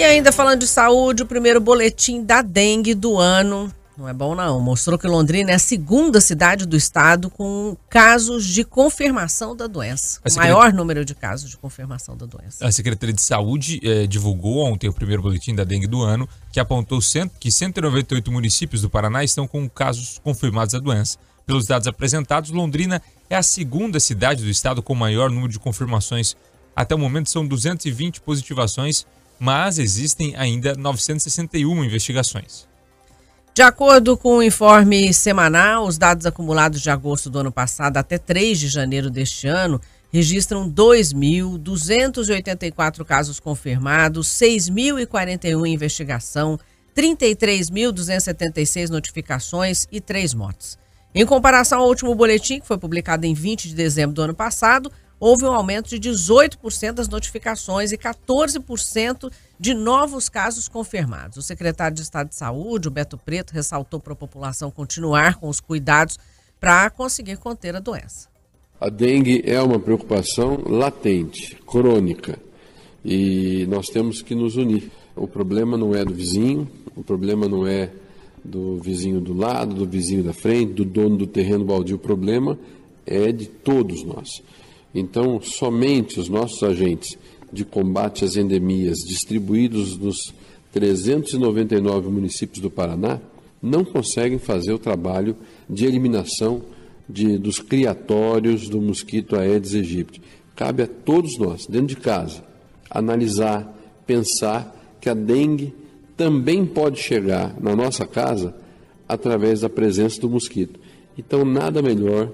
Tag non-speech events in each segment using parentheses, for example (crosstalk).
E ainda falando de saúde, o primeiro boletim da dengue do ano. Não é bom, não. Mostrou que Londrina é a segunda cidade do estado com casos de confirmação da doença. O secret... maior número de casos de confirmação da doença. A Secretaria de Saúde eh, divulgou ontem o primeiro boletim da dengue do ano, que apontou cento... que 198 municípios do Paraná estão com casos confirmados da doença. Pelos dados apresentados, Londrina é a segunda cidade do estado com maior número de confirmações. Até o momento, são 220 positivações mas existem ainda 961 investigações. De acordo com o um informe semanal, os dados acumulados de agosto do ano passado até 3 de janeiro deste ano registram 2.284 casos confirmados, 6.041 em investigação, 33.276 notificações e 3 mortes. Em comparação ao último boletim, que foi publicado em 20 de dezembro do ano passado, houve um aumento de 18% das notificações e 14% de novos casos confirmados. O secretário de Estado de Saúde, o Beto Preto, ressaltou para a população continuar com os cuidados para conseguir conter a doença. A dengue é uma preocupação latente, crônica, e nós temos que nos unir. O problema não é do vizinho, o problema não é do vizinho do lado, do vizinho da frente, do dono do terreno baldio, o problema é de todos nós. Então, somente os nossos agentes de combate às endemias distribuídos nos 399 municípios do Paraná não conseguem fazer o trabalho de eliminação de, dos criatórios do mosquito Aedes aegypti. Cabe a todos nós, dentro de casa, analisar, pensar que a dengue também pode chegar na nossa casa através da presença do mosquito. Então, nada melhor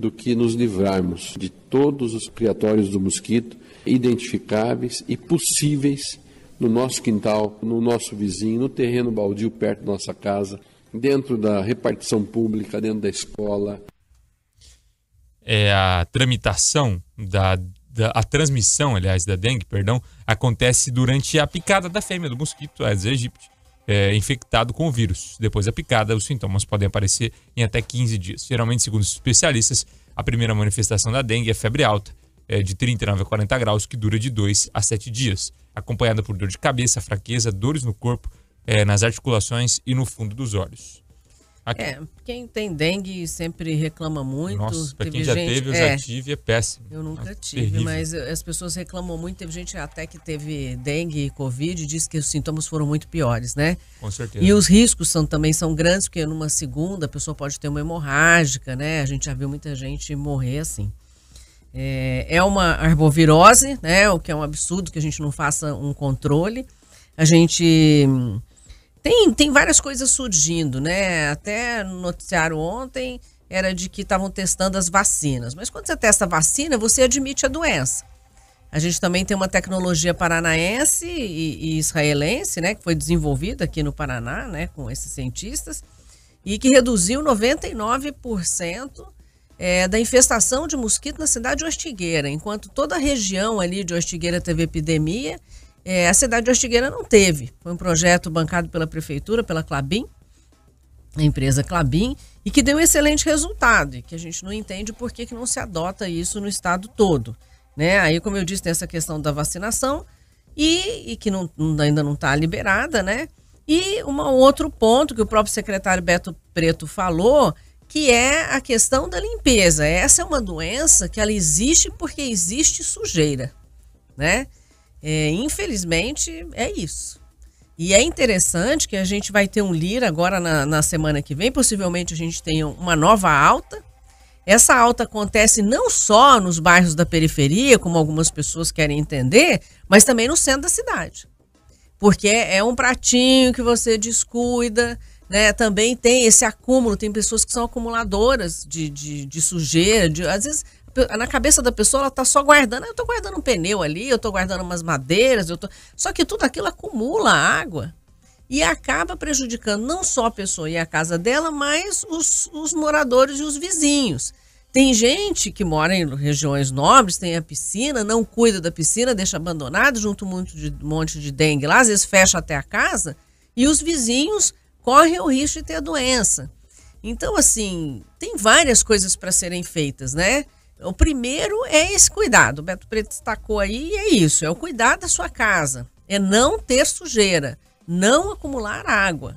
do que nos livrarmos de todos os criatórios do mosquito identificáveis e possíveis no nosso quintal, no nosso vizinho, no terreno baldio perto da nossa casa, dentro da repartição pública, dentro da escola. É a tramitação da, da, a transmissão, aliás, da dengue, perdão, acontece durante a picada da fêmea do mosquito Aedes aegypti é, infectado com o vírus. Depois da picada, os sintomas podem aparecer em até 15 dias. Geralmente, segundo os especialistas, a primeira manifestação da dengue é febre alta, é, de 39 a 40 graus, que dura de 2 a 7 dias, acompanhada por dor de cabeça, fraqueza, dores no corpo, é, nas articulações e no fundo dos olhos. Aqui. É, quem tem dengue sempre reclama muito. Nossa, pra teve quem já gente... teve, eu é, já tive, é péssimo. Eu nunca é tive, terrível. mas as pessoas reclamam muito. Teve gente até que teve dengue e covid e disse que os sintomas foram muito piores, né? Com certeza. E os riscos são, também são grandes, porque numa segunda a pessoa pode ter uma hemorrágica, né? A gente já viu muita gente morrer assim. É, é uma arbovirose, né? O que é um absurdo que a gente não faça um controle. A gente tem, tem várias coisas surgindo, né? Até no noticiário ontem era de que estavam testando as vacinas. Mas quando você testa a vacina, você admite a doença. A gente também tem uma tecnologia paranaense e, e israelense, né? Que foi desenvolvida aqui no Paraná, né? Com esses cientistas. E que reduziu 99% é, da infestação de mosquito na cidade de Ortigueira. Enquanto toda a região ali de Ortigueira teve epidemia é, a cidade de Ortigueira não teve. Foi um projeto bancado pela prefeitura, pela Clabin, a empresa Clabin, e que deu um excelente resultado, e que a gente não entende por que, que não se adota isso no estado todo. Né? Aí, como eu disse, tem essa questão da vacinação, e, e que não, ainda não está liberada, né? E um outro ponto que o próprio secretário Beto Preto falou, que é a questão da limpeza. Essa é uma doença que ela existe porque existe sujeira, né? É, infelizmente, é isso. E é interessante que a gente vai ter um Lira agora na, na semana que vem, possivelmente a gente tenha uma nova alta. Essa alta acontece não só nos bairros da periferia, como algumas pessoas querem entender, mas também no centro da cidade. Porque é, é um pratinho que você descuida, né? Também tem esse acúmulo, tem pessoas que são acumuladoras de, de, de sujeira, de, às vezes na cabeça da pessoa, ela tá só guardando. Eu tô guardando um pneu ali, eu tô guardando umas madeiras, eu tô. Só que tudo aquilo acumula água e acaba prejudicando não só a pessoa e a casa dela, mas os, os moradores e os vizinhos. Tem gente que mora em regiões nobres, tem a piscina, não cuida da piscina, deixa abandonado, junto muito de um monte de dengue lá, às vezes fecha até a casa, e os vizinhos correm o risco de ter a doença. Então, assim, tem várias coisas para serem feitas, né? O primeiro é esse cuidado. O Beto Preto destacou aí e é isso: é o cuidar da sua casa, é não ter sujeira, não acumular água.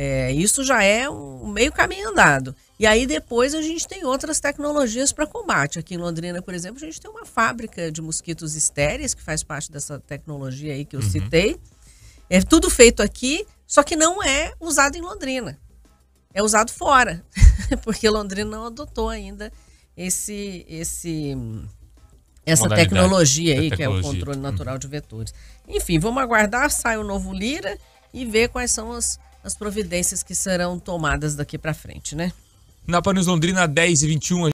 É, isso já é um meio caminho andado. E aí depois a gente tem outras tecnologias para combate. Aqui em Londrina, por exemplo, a gente tem uma fábrica de mosquitos estéreis que faz parte dessa tecnologia aí que eu uhum. citei. É tudo feito aqui, só que não é usado em Londrina. É usado fora, (laughs) porque Londrina não adotou ainda esse, esse essa tecnologia aí, tecnologia. que é o controle uhum. natural de vetores. Enfim, vamos aguardar, sai o novo Lira e ver quais são as, as providências que serão tomadas daqui para frente, né? Na Panos Londrina, 10 e 21,